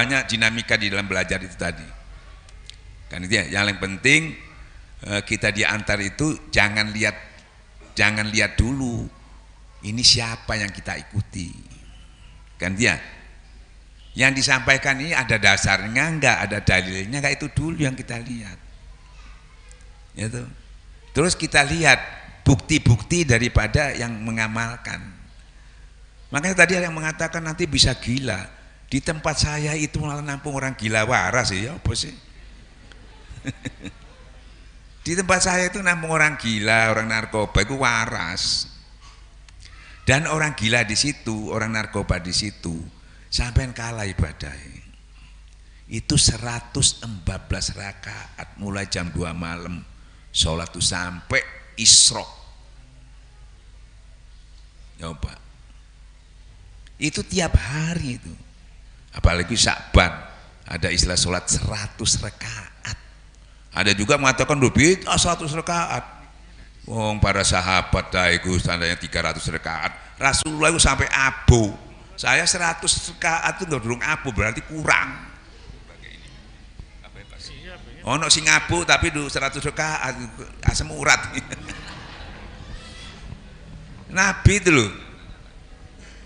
banyak dinamika di dalam belajar itu tadi kan itu ya yang penting eh, kita diantar itu jangan lihat jangan lihat dulu ini siapa yang kita ikuti kan dia ya? yang disampaikan ini ada dasarnya enggak ada dalilnya enggak itu dulu yang kita lihat ya itu terus kita lihat bukti-bukti daripada yang mengamalkan makanya tadi ada yang mengatakan nanti bisa gila di tempat saya itu malah nampung orang gila waras ya apa sih di tempat saya itu nampung orang gila orang narkoba itu waras dan orang gila di situ orang narkoba di situ sampai kalah ibadah itu 114 rakaat mulai jam 2 malam sholat itu sampai isrok ya, coba itu tiap hari itu Apalagi Syakban, ada istilah sholat seratus rekaat. Ada juga mengatakan oh, 100 rekaat. Wong oh, para sahabat daiku standarnya tandanya 300 rekaat. Rasulullah itu sampai abu. Saya 100 rekaat itu nggak durung abu, berarti kurang. Oh, no sing abu tapi 100 rekaat asam urat. Nabi itu loh.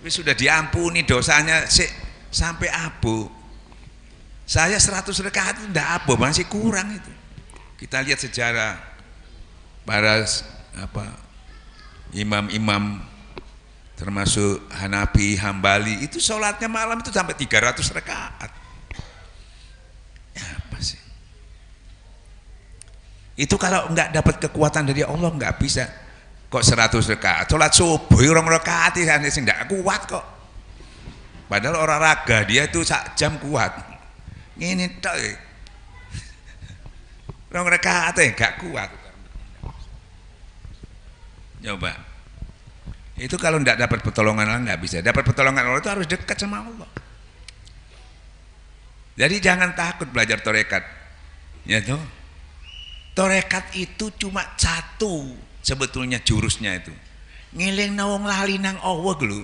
sudah diampuni dosanya sampai abu saya 100 rekaat itu tidak abu masih kurang itu kita lihat sejarah para apa imam-imam termasuk Hanafi, Hambali itu sholatnya malam itu sampai 300 rekaat ya apa sih itu kalau nggak dapat kekuatan dari Allah nggak bisa kok 100 rekaat sholat subuh orang rekaat ya tidak kuat kok Padahal orang raga dia itu sak jam kuat. Ini tak. mereka ateh gak kuat. Coba. Itu kalau ndak dapat pertolongan Allah nggak bisa. Dapat pertolongan Allah itu harus dekat sama Allah. Jadi jangan takut belajar torekat. Ya Torekat itu cuma satu sebetulnya jurusnya itu. Ngiling nawong lali nang Allah dulu.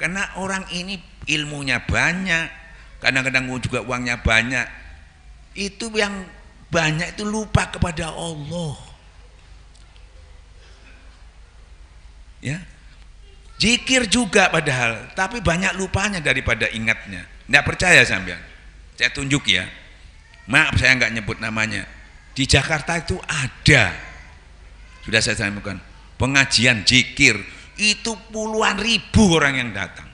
Karena orang ini ilmunya banyak kadang-kadang juga uangnya banyak itu yang banyak itu lupa kepada Allah ya Jikir juga padahal, tapi banyak lupanya daripada ingatnya. Tidak percaya sambil Saya tunjuk ya. Maaf saya nggak nyebut namanya. Di Jakarta itu ada. Sudah saya sampaikan pengajian jikir itu puluhan ribu orang yang datang.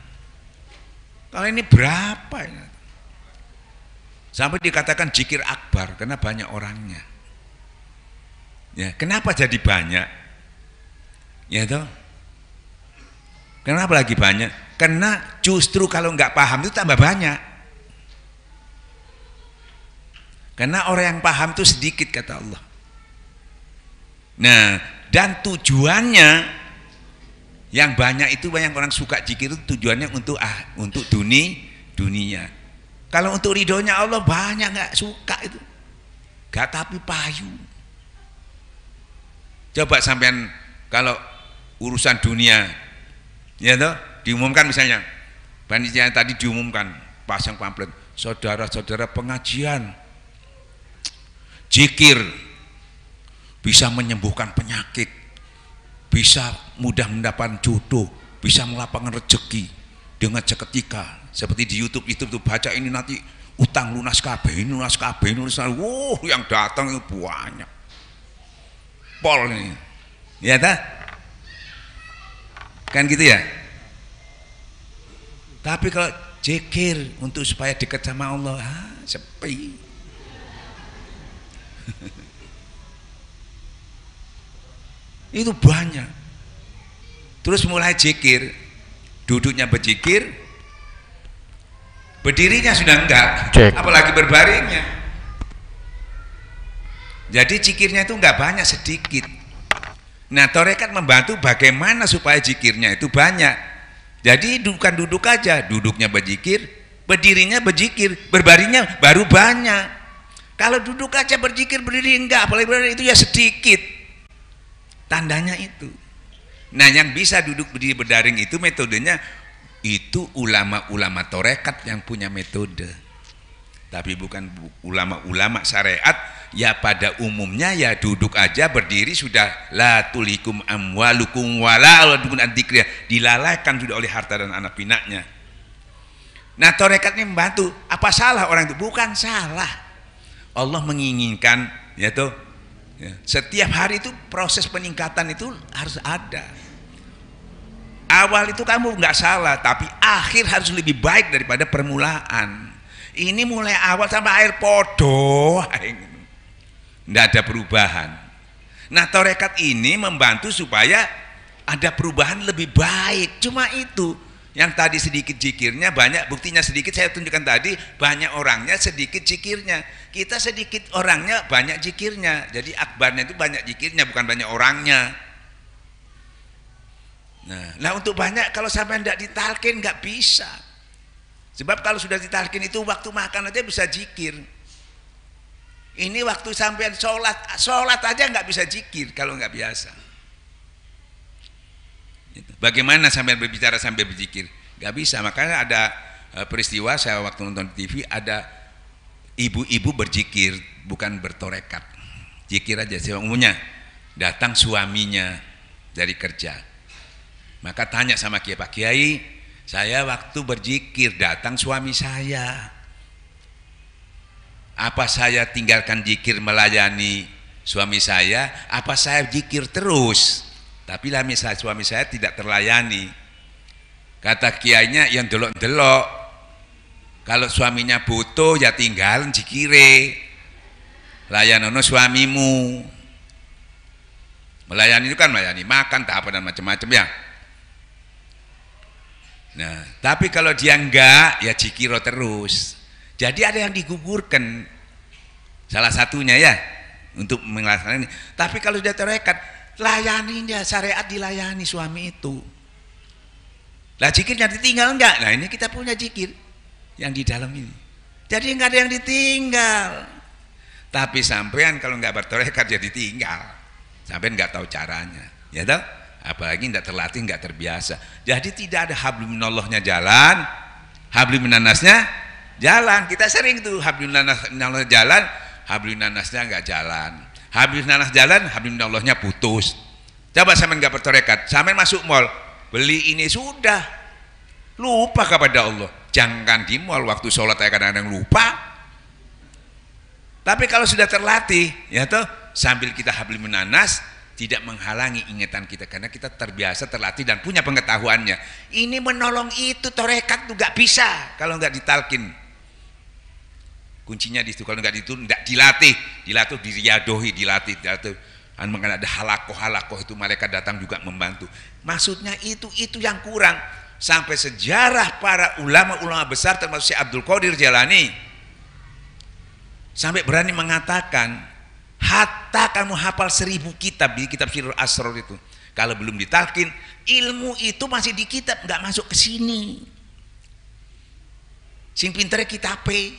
Kalau ini berapa ini? Sampai dikatakan jikir akbar karena banyak orangnya. Ya, kenapa jadi banyak? Ya toh? Kenapa lagi banyak? Karena justru kalau nggak paham itu tambah banyak. Karena orang yang paham itu sedikit kata Allah. Nah, dan tujuannya yang banyak itu banyak orang suka jikir itu tujuannya untuk ah, untuk dunia dunia. Kalau untuk ridhonya Allah banyak nggak suka itu. Gak tapi payu. Coba sampean kalau urusan dunia ya toh diumumkan misalnya panitia tadi diumumkan pasang pamflet saudara-saudara pengajian jikir bisa menyembuhkan penyakit bisa mudah mendapatkan jodoh bisa melapangkan rezeki dengan seketika seperti di YouTube itu tuh baca ini nanti utang lunas KB ini lunas KB ini lunas KB. wow yang datang itu banyak pol ini ya tak kan gitu ya tapi kalau jekir untuk supaya dekat sama Allah ah, sepi itu banyak terus mulai jikir duduknya berjikir berdirinya sudah enggak Cek. apalagi berbaringnya jadi jikirnya itu enggak banyak sedikit nah torekat kan membantu bagaimana supaya jikirnya itu banyak jadi bukan duduk aja duduknya berjikir berdirinya berjikir berbaringnya baru banyak kalau duduk aja berjikir berdiri enggak, apalagi berdiri itu ya sedikit. Tandanya itu. Nah yang bisa duduk di berdaring itu metodenya itu ulama-ulama torekat yang punya metode. Tapi bukan ulama-ulama syariat, ya pada umumnya ya duduk aja berdiri sudah la tulikum amwalukum wala dilalaikan sudah oleh harta dan anak pinaknya. Nah torekat ini membantu. Apa salah orang itu? Bukan salah. Allah menginginkan ya tuh ya, setiap hari itu proses peningkatan itu harus ada awal itu kamu nggak salah, tapi akhir harus lebih baik daripada permulaan. Ini mulai awal sampai air podo, nggak ada perubahan. Nah torekat ini membantu supaya ada perubahan lebih baik. Cuma itu yang tadi sedikit jikirnya banyak buktinya sedikit saya tunjukkan tadi banyak orangnya sedikit jikirnya kita sedikit orangnya banyak jikirnya. jadi akbarnya itu banyak jikirnya bukan banyak orangnya Nah, nah untuk banyak kalau sampai tidak ditalkin nggak bisa. Sebab kalau sudah ditalkin itu waktu makan aja bisa jikir. Ini waktu sampai sholat, sholat aja nggak bisa jikir kalau nggak biasa. Gitu. Bagaimana sampai berbicara sampai berjikir? Gak bisa. Makanya ada e, peristiwa saya waktu nonton TV ada ibu-ibu berjikir bukan bertorekat. Jikir aja. sih Umumnya datang suaminya dari kerja maka tanya sama Kiai Pak Kiai, saya waktu berzikir datang suami saya. Apa saya tinggalkan zikir melayani suami saya? Apa saya zikir terus? Tapi lah misalnya suami saya tidak terlayani. Kata kiainya yang delok-delok. Kalau suaminya butuh ya tinggal zikire. Layanono suamimu melayani itu kan melayani makan tak apa dan macam-macam ya Nah, tapi kalau dia enggak, ya jikiro terus. Jadi ada yang digugurkan. Salah satunya ya, untuk melaksanakan. Tapi kalau dia terekat, layani dia, syariat dilayani suami itu. Lah zikirnya ditinggal enggak? Nah ini kita punya cikir yang di dalam ini. Jadi enggak ada yang ditinggal. Tapi sampean kalau enggak bertorekat jadi ya tinggal. Sampean enggak tahu caranya. Ya toh? apalagi tidak terlatih nggak terbiasa jadi tidak ada habluminallahnya jalan habluminanasnya jalan kita sering tuh habluminallah jalan habluminanasnya nggak jalan habluminanas jalan habluminallahnya putus coba sampean nggak bertorekat sampean masuk mall beli ini sudah lupa kepada Allah jangan di mall waktu sholat saya kadang-kadang lupa tapi kalau sudah terlatih ya tuh sambil kita habluminanas tidak menghalangi ingatan kita karena kita terbiasa terlatih dan punya pengetahuannya ini menolong itu torekat tuh gak bisa kalau nggak ditalkin kuncinya di situ kalau nggak itu nggak dilatih dilatih diriadohi dilatih dilatih dan anu ada halakoh halakoh itu malaikat datang juga membantu maksudnya itu itu yang kurang sampai sejarah para ulama-ulama besar termasuk si Abdul Qadir Jalani sampai berani mengatakan Hatta kamu hafal seribu kitab di kitab Sirul Asror itu. Kalau belum ditalkin, ilmu itu masih di kitab, nggak masuk ke sini. Sing pintarnya kita pe.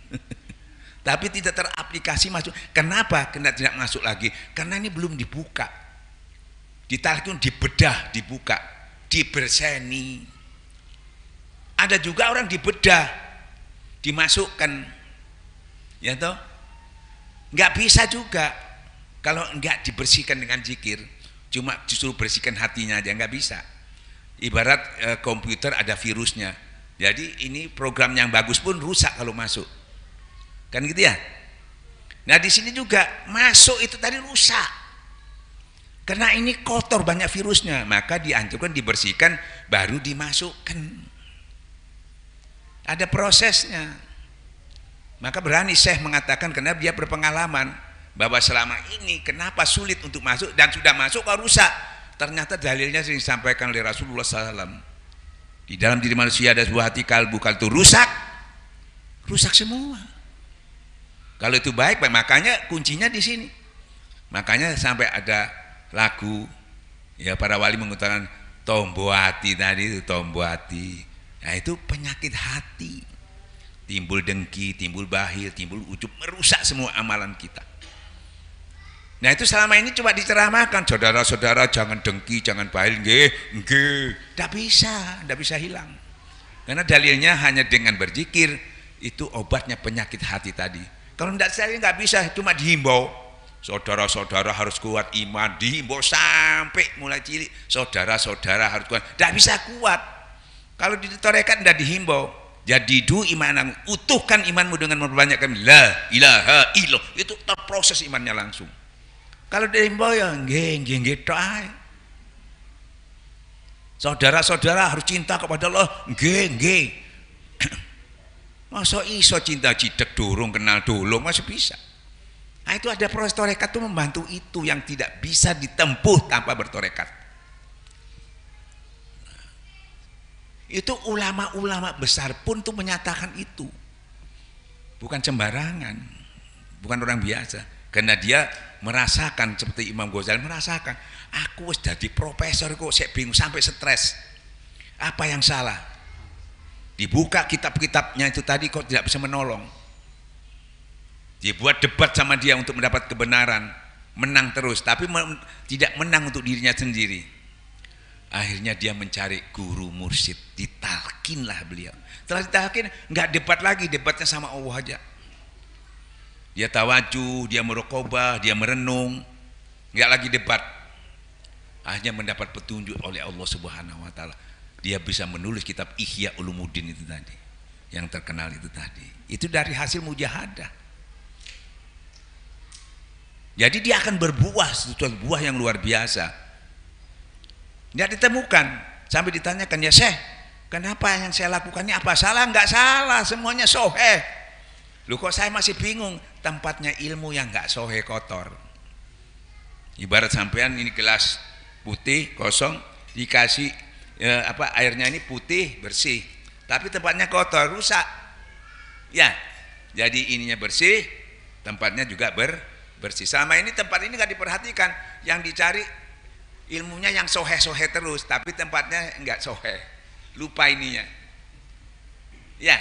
Tapi tidak teraplikasi masuk. Kenapa? Kena tidak masuk lagi. Karena ini belum dibuka. Ditalkin dibedah, dibuka, diberseni. Ada juga orang dibedah, dimasukkan. Ya toh? nggak bisa juga kalau nggak dibersihkan dengan zikir cuma justru bersihkan hatinya aja nggak bisa ibarat e, komputer ada virusnya jadi ini program yang bagus pun rusak kalau masuk kan gitu ya nah di sini juga masuk itu tadi rusak karena ini kotor banyak virusnya maka dihancurkan dibersihkan baru dimasukkan ada prosesnya maka berani Syekh mengatakan karena dia berpengalaman bahwa selama ini kenapa sulit untuk masuk dan sudah masuk kok rusak. Ternyata dalilnya sering disampaikan oleh Rasulullah SAW. Di dalam diri manusia ada sebuah hati kalbu kalau itu rusak, rusak semua. Kalau itu baik, baik makanya kuncinya di sini. Makanya sampai ada lagu ya para wali mengutarakan tombo hati tadi itu tombo hati. Nah itu penyakit hati timbul dengki, timbul bahil, timbul ujub, merusak semua amalan kita. Nah itu selama ini coba diceramahkan, saudara-saudara jangan dengki, jangan bahil, nggih, nggih. Tidak bisa, tidak bisa hilang. Karena dalilnya hanya dengan berzikir itu obatnya penyakit hati tadi. Kalau tidak saya nggak bisa, cuma dihimbau. Saudara-saudara harus kuat iman, dihimbau sampai mulai cilik. Saudara-saudara harus kuat, tidak bisa kuat. Kalau ditorekan tidak dihimbau, jadi du imanan utuhkan imanmu dengan memperbanyakkan la ilaha illallah itu terproses imannya langsung kalau dari geng geng nggih nggih saudara-saudara harus cinta kepada Allah geng-geng. masa iso cinta cidek dorong kenal dulu, masih bisa nah, itu ada proses torekat itu membantu itu yang tidak bisa ditempuh tanpa bertorekat Itu ulama-ulama besar pun tuh menyatakan itu. Bukan sembarangan, bukan orang biasa. Karena dia merasakan seperti Imam Ghazali merasakan, aku wis jadi profesor kok saya bingung sampai stres. Apa yang salah? Dibuka kitab-kitabnya itu tadi kok tidak bisa menolong. Dibuat debat sama dia untuk mendapat kebenaran, menang terus, tapi men tidak menang untuk dirinya sendiri Akhirnya dia mencari guru mursyid, ditalkinlah beliau. Setelah ditalkin, nggak debat lagi, debatnya sama Allah aja. Dia tawajuh, dia merokobah, dia merenung, nggak lagi debat. Akhirnya mendapat petunjuk oleh Allah Subhanahu Wa Taala. Dia bisa menulis kitab Ihya Ulumuddin itu tadi, yang terkenal itu tadi. Itu dari hasil mujahadah. Jadi dia akan berbuah, sesuatu buah yang luar biasa tidak ditemukan. Sampai ditanyakan, ya Syekh, kenapa yang saya lakukan ini apa salah? Enggak salah, semuanya sohe, Lu kok saya masih bingung, tempatnya ilmu yang enggak sohe kotor. Ibarat sampean ini gelas putih kosong dikasih ya, apa airnya ini putih bersih, tapi tempatnya kotor rusak. Ya, jadi ininya bersih, tempatnya juga ber bersih. Sama ini tempat ini enggak diperhatikan, yang dicari ilmunya yang sohe sohe terus tapi tempatnya enggak sohe lupa ininya ya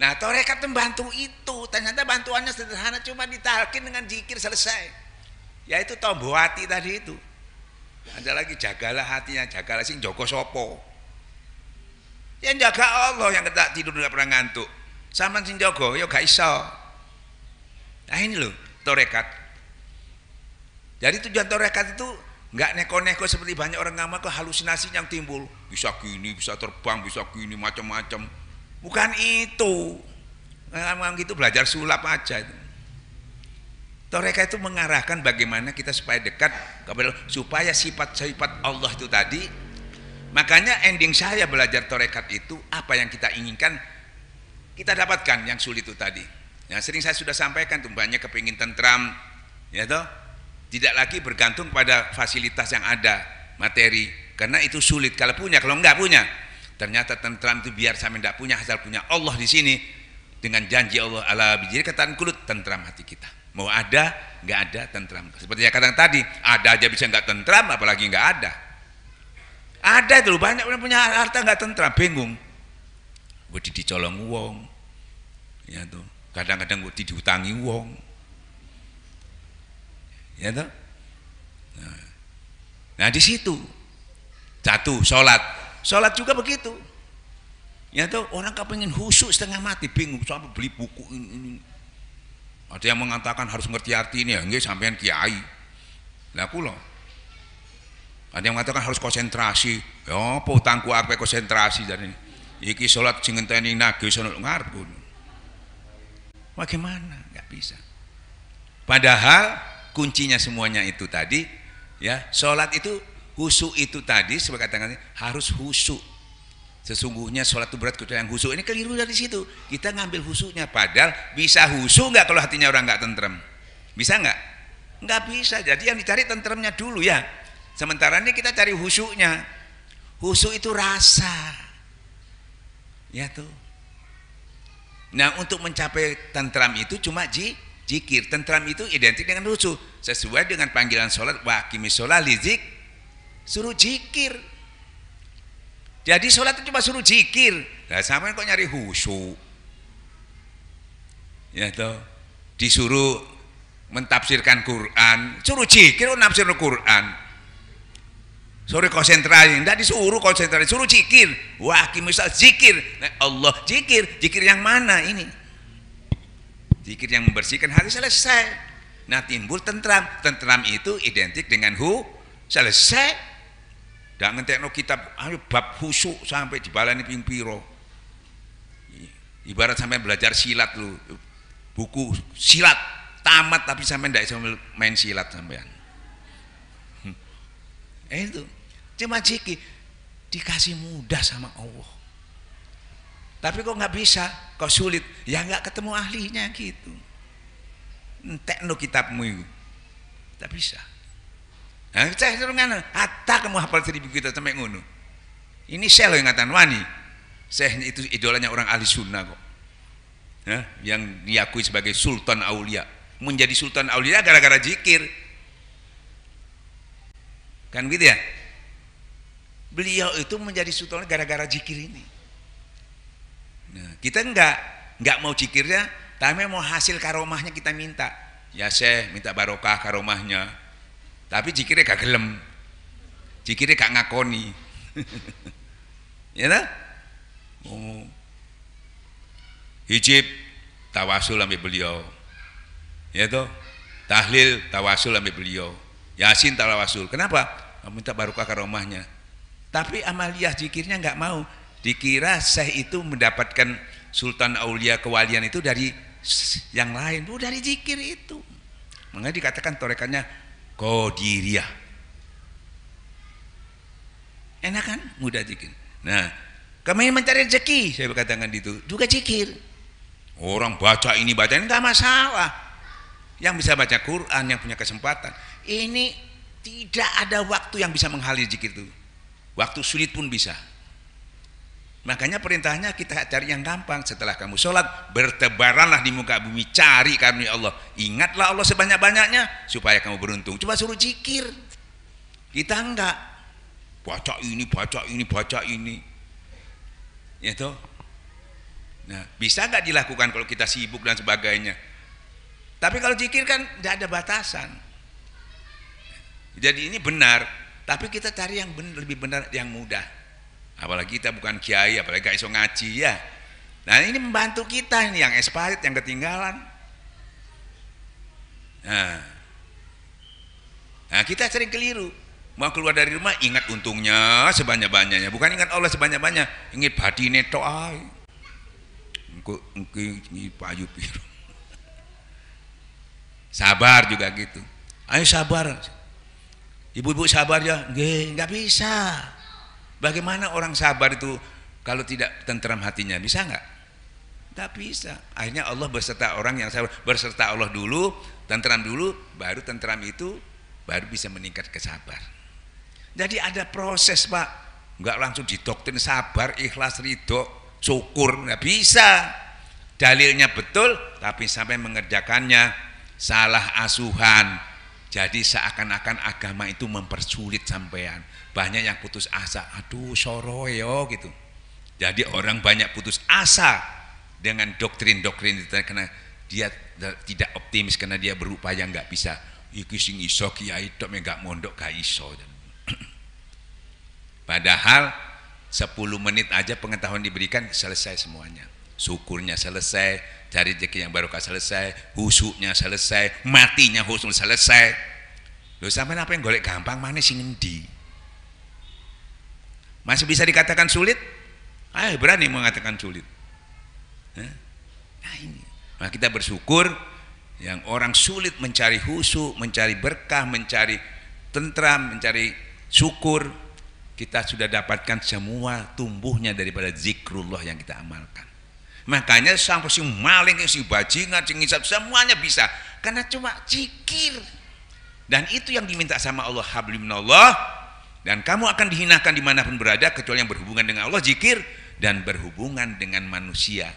nah torekat membantu itu ternyata bantuannya sederhana cuma ditalkin dengan jikir selesai yaitu tombo hati tadi itu ada lagi jagalah hatinya jagalah sing joko sopo yang jaga Allah yang tidak tidur tidak pernah ngantuk sama sing joko yo ya gak iso nah ini loh torekat jadi tujuan torekat itu Enggak neko-neko seperti banyak orang nama kok halusinasi yang timbul. Bisa gini, bisa terbang, bisa gini, macam-macam. Bukan itu. Memang gitu belajar sulap aja itu. Mereka itu mengarahkan bagaimana kita supaya dekat kepada supaya sifat-sifat Allah itu tadi. Makanya ending saya belajar torekat itu apa yang kita inginkan kita dapatkan yang sulit itu tadi. Yang sering saya sudah sampaikan tuh banyak kepingin tentram, ya toh tidak lagi bergantung pada fasilitas yang ada, materi. Karena itu sulit kalau punya, kalau enggak punya. Ternyata tentram itu biar sampai enggak punya, asal punya Allah di sini. Dengan janji Allah ala bijir kataan kulut, tentram hati kita. Mau ada, enggak ada, tentram. Seperti yang kadang tadi, ada aja bisa enggak tentram, apalagi enggak ada. Ada itu banyak orang punya harta enggak tentram, bingung. Gue dicolong uang Ya tuh, kadang-kadang gue dihutangi uang ya toh? Nah, nah di situ satu sholat, sholat juga begitu. Ya toh orang kepengen khusyuk setengah mati bingung siapa beli buku ini, ini. Ada yang mengatakan harus ngerti arti ini ya, enggak sampean kiai. Lah loh Ada yang mengatakan harus konsentrasi. Ya apa utangku apa konsentrasi dari ini. Iki sholat sing ngenteni nagih sholat ngarep Bagaimana? Enggak bisa. Padahal kuncinya semuanya itu tadi ya sholat itu husu itu tadi sebagai katakan harus husu sesungguhnya sholat itu berat kita yang husu ini keliru dari situ kita ngambil husunya padahal bisa husu nggak kalau hatinya orang nggak tentrem bisa nggak nggak bisa jadi yang dicari tentremnya dulu ya sementara ini kita cari husunya husu itu rasa ya tuh nah untuk mencapai tentram itu cuma ji zikir. Tentram itu identik dengan rusuh. Sesuai dengan panggilan sholat, wakimi sholat, lizik, suruh zikir. Jadi sholat itu cuma suruh zikir. Nah, sama kok nyari husu. Ya toh, disuruh mentafsirkan Quran, suruh zikir, nafsir Quran. Suruh konsentrasi, tidak disuruh konsentrasi, suruh zikir. Wah, sholat zikir. Nah, Allah zikir, zikir yang mana ini? Zikir yang membersihkan hati selesai. Nah timbul tentram. Tentram itu identik dengan hu selesai. Dak ngentekno kitab ayo bab husuk sampai dibalani ping piro. Ibarat sampai belajar silat lu. Buku silat tamat tapi sampai ndak bisa main silat sampean. Hmm. Eh itu cuma zikir dikasih mudah sama Allah tapi kok nggak bisa, kok sulit. Ya nggak ketemu ahlinya gitu. Entek no kitabmu itu. Tak bisa. Nah, saya suruh ngana, hatta kamu hafal seribu kita sampai ngono. Ini saya loh yang ngatain wani. Saya itu idolanya orang ahli sunnah kok. Nah, yang diakui sebagai sultan aulia. Menjadi sultan aulia gara-gara jikir Kan gitu ya? Beliau itu menjadi sultan gara-gara jikir ini. Nah, kita enggak, enggak mau cikirnya, tapi mau hasil karomahnya kita minta. Ya saya minta barokah karomahnya. Tapi cikirnya gak gelem. cikirnya gak ngakoni. ya nah? Oh. Hijib tawasul ambil beliau. Ya toh? Tahlil tawasul ambil beliau. Yasin tawasul. Kenapa? Minta barokah karomahnya. Tapi amaliyah cikirnya enggak mau. Dikira Syekh itu mendapatkan Sultan Aulia kewalian itu dari yang lain, bu oh, dari zikir itu. Makanya dikatakan torekannya Qadiriyah. Enak kan? Mudah zikir. Nah, kami mencari rezeki, saya dengan itu. Juga zikir. Orang baca ini baca ini enggak masalah. Yang bisa baca Quran, yang punya kesempatan. Ini tidak ada waktu yang bisa menghalir zikir itu. Waktu sulit pun bisa. Makanya perintahnya kita cari yang gampang. Setelah kamu sholat, bertebaranlah di muka bumi. Cari karunia ya Allah. Ingatlah Allah sebanyak-banyaknya supaya kamu beruntung. Coba suruh jikir Kita enggak. Baca ini, baca ini, baca ini. Ya tuh Nah, bisa enggak dilakukan kalau kita sibuk dan sebagainya? Tapi kalau jikir kan tidak ada batasan. Jadi ini benar, tapi kita cari yang benar, lebih benar yang mudah. Apalagi kita bukan kiai, apalagi gak iso ngaji ya. Nah ini membantu kita ini yang expired, yang ketinggalan. Nah, nah kita sering keliru. Mau keluar dari rumah ingat untungnya sebanyak-banyaknya, bukan ingat Allah sebanyak-banyak, ingat ay, tok ae. ini payu biru. Sabar juga gitu. Ayo sabar. Ibu-ibu sabar ya. Nggih, nggak bisa. Bagaimana orang sabar itu kalau tidak tenteram hatinya? Bisa nggak? Tak bisa. Akhirnya Allah berserta orang yang sabar, berserta Allah dulu, tenteram dulu, baru tenteram itu baru bisa meningkat ke sabar. Jadi ada proses pak, nggak langsung didoktrin sabar, ikhlas, ridho, syukur, nggak bisa. Dalilnya betul, tapi sampai mengerjakannya salah asuhan. Jadi seakan-akan agama itu mempersulit sampean banyak yang putus asa aduh soroyo ya, gitu jadi orang banyak putus asa dengan doktrin-doktrin itu karena dia tidak optimis karena dia berupaya nggak bisa iki sing iso kiai tok nggak mondok gak iso padahal 10 menit aja pengetahuan diberikan selesai semuanya syukurnya selesai, cari rezeki yang baru barokah selesai, husuknya selesai, matinya husuk selesai. Lu sampean apa yang golek gampang mana sing ngendi? Masih bisa dikatakan sulit? Ah, berani mengatakan sulit. Nah ini, nah, kita bersyukur yang orang sulit mencari husu, mencari berkah, mencari tentram, mencari syukur, kita sudah dapatkan semua tumbuhnya daripada zikrullah yang kita amalkan. Makanya sampai si maling, si bajingan, si ngisap, semuanya bisa. Karena cuma zikir. Dan itu yang diminta sama Allah. Allah. Dan kamu akan dihinakan dimanapun berada kecuali yang berhubungan dengan Allah, zikir, dan berhubungan dengan manusia.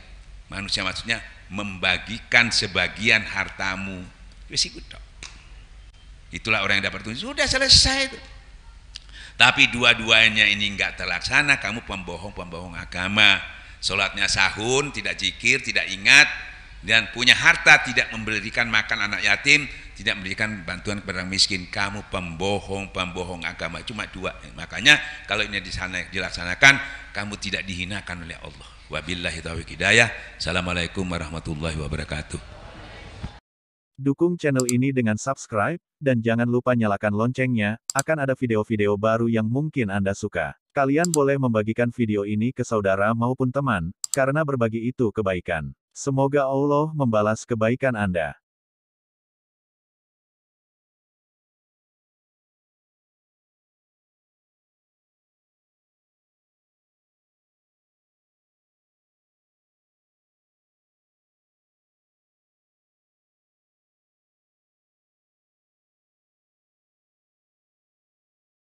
Manusia maksudnya membagikan sebagian hartamu. Ya, Itulah orang yang dapat tunjuk. Sudah selesai itu. Tapi dua-duanya ini enggak terlaksana, kamu pembohong-pembohong agama. Sholatnya sahun, tidak zikir, tidak ingat, dan punya harta tidak memberikan makan anak yatim, tidak memberikan bantuan kepada orang miskin. Kamu pembohong-pembohong agama. Cuma dua. Makanya kalau ini dilaksanakan, kamu tidak dihinakan oleh Allah. Wabillahi taufiq hidayah. Assalamualaikum warahmatullahi wabarakatuh. Dukung channel ini dengan subscribe, dan jangan lupa nyalakan loncengnya, akan ada video-video baru yang mungkin Anda suka. Kalian boleh membagikan video ini ke saudara maupun teman, karena berbagi itu kebaikan. Semoga Allah membalas kebaikan Anda.